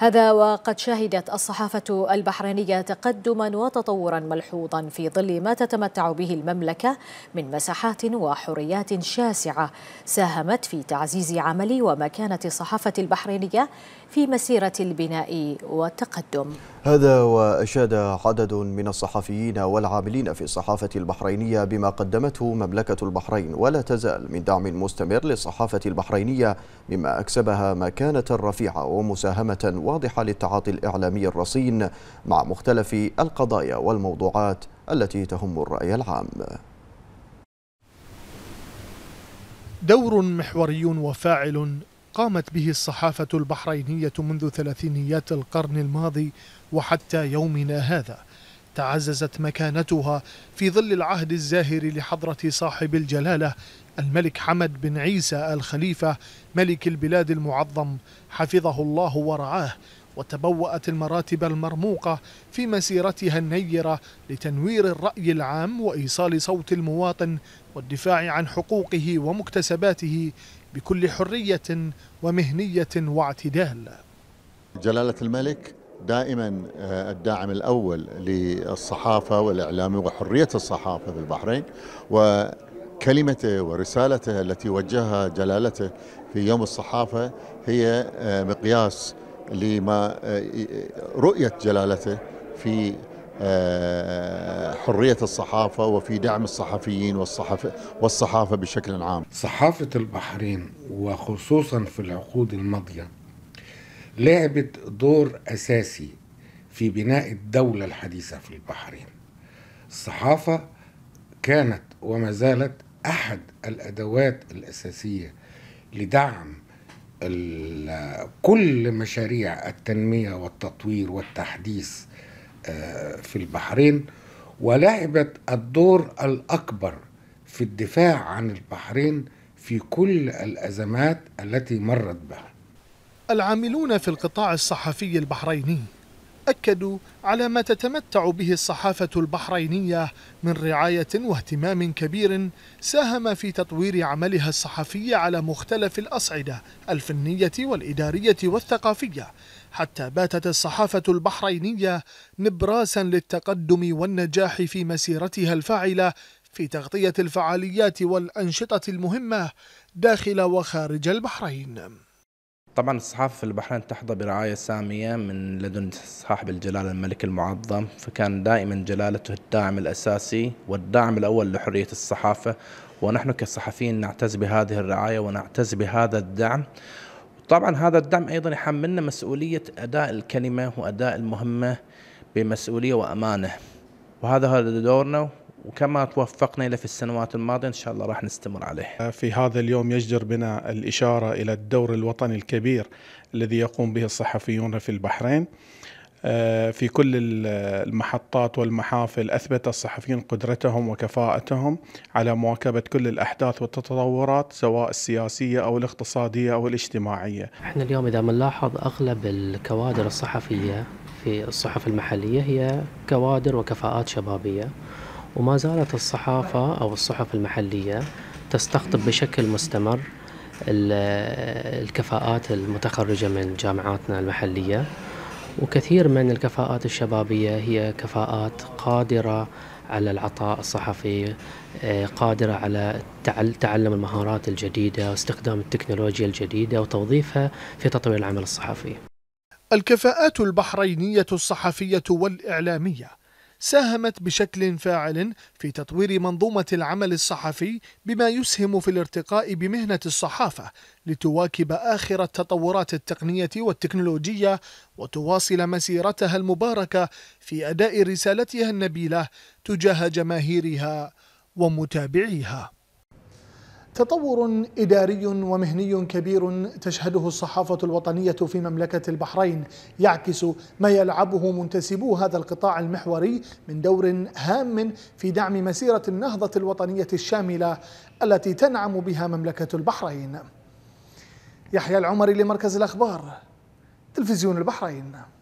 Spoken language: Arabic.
هذا وقد شهدت الصحافة البحرينية تقدما وتطورا ملحوظا في ظل ما تتمتع به المملكة من مساحات وحريات شاسعة ساهمت في تعزيز عمل ومكانة الصحافة البحرينية في مسيرة البناء والتقدم هذا وأشاد عدد من الصحفيين والعاملين في الصحافة البحرينية بما قدمته مملكة البحرين ولا تزال من دعم مستمر للصحافة البحرينية مما أكسبها مكانة رفيعة ومساهمة واضحة للتعاطي الإعلامي الرصين مع مختلف القضايا والموضوعات التي تهم الرأي العام دور محوري وفاعل قامت به الصحافة البحرينية منذ ثلاثينيات القرن الماضي وحتى يومنا هذا تعززت مكانتها في ظل العهد الزاهر لحضرة صاحب الجلالة الملك حمد بن عيسى الخليفة ملك البلاد المعظم حفظه الله ورعاه وتبوأت المراتب المرموقة في مسيرتها النيرة لتنوير الرأي العام وإيصال صوت المواطن والدفاع عن حقوقه ومكتسباته بكل حرية ومهنية واعتدال جلالة الملك دائما آه، الداعم الأول للصحافة والإعلام وحرية الصحافة في البحرين وكلمته ورسالته التي وجهها جلالته في يوم الصحافة هي آه، مقياس لما آه، رؤية جلالته في آه، حرية الصحافة وفي دعم الصحفيين والصحف والصحافة بشكل عام صحافة البحرين وخصوصا في العقود الماضية لعبت دور أساسي في بناء الدولة الحديثة في البحرين الصحافة كانت وما زالت أحد الأدوات الأساسية لدعم كل مشاريع التنمية والتطوير والتحديث آه، في البحرين ولعبت الدور الأكبر في الدفاع عن البحرين في كل الأزمات التي مرت بها العاملون في القطاع الصحفي البحريني أكدوا على ما تتمتع به الصحافة البحرينية من رعاية واهتمام كبير ساهم في تطوير عملها الصحفي على مختلف الأصعدة الفنية والإدارية والثقافية حتى باتت الصحافة البحرينية نبراسا للتقدم والنجاح في مسيرتها الفاعلة في تغطية الفعاليات والأنشطة المهمة داخل وخارج البحرين طبعا الصحافة في البحرين تحظى برعاية سامية من لدن صاحب الجلالة الملك المعظم فكان دائما جلالته الداعم الأساسي والداعم الأول لحرية الصحافة ونحن كصحفيين نعتز بهذه الرعاية ونعتز بهذا الدعم طبعا هذا الدعم أيضا يحملنا مسؤولية أداء الكلمة وأداء المهمة بمسؤولية وأمانة وهذا هذا دورنا وكما توفقنا له في السنوات الماضية إن شاء الله راح نستمر عليه آه، في هذا اليوم يجدر بنا الإشارة إلى الدور الوطني الكبير الذي يقوم به الصحفيون في البحرين آه، في كل المحطات والمحافل اثبت الصحفيين قدرتهم وكفاءتهم على مواكبه كل الاحداث والتطورات سواء السياسيه او الاقتصاديه او الاجتماعيه. احنا اليوم اذا بنلاحظ اغلب الكوادر الصحفيه في الصحف المحليه هي كوادر وكفاءات شبابيه. وما زالت الصحافة أو الصحف المحلية تستقطب بشكل مستمر الكفاءات المتخرجة من جامعاتنا المحلية وكثير من الكفاءات الشبابية هي كفاءات قادرة على العطاء الصحفي آه، قادرة على تعلم المهارات الجديدة واستخدام التكنولوجيا الجديدة وتوظيفها في تطوير العمل الصحفي الكفاءات البحرينية الصحفية والإعلامية ساهمت بشكل فاعل في تطوير منظومة العمل الصحفي بما يسهم في الارتقاء بمهنة الصحافة لتواكب آخر التطورات التقنية والتكنولوجية وتواصل مسيرتها المباركة في أداء رسالتها النبيلة تجاه جماهيرها ومتابعيها تطور إداري ومهني كبير تشهده الصحافة الوطنية في مملكة البحرين يعكس ما يلعبه منتسبو هذا القطاع المحوري من دور هام في دعم مسيرة النهضة الوطنية الشاملة التي تنعم بها مملكة البحرين يحيى العمري لمركز الأخبار تلفزيون البحرين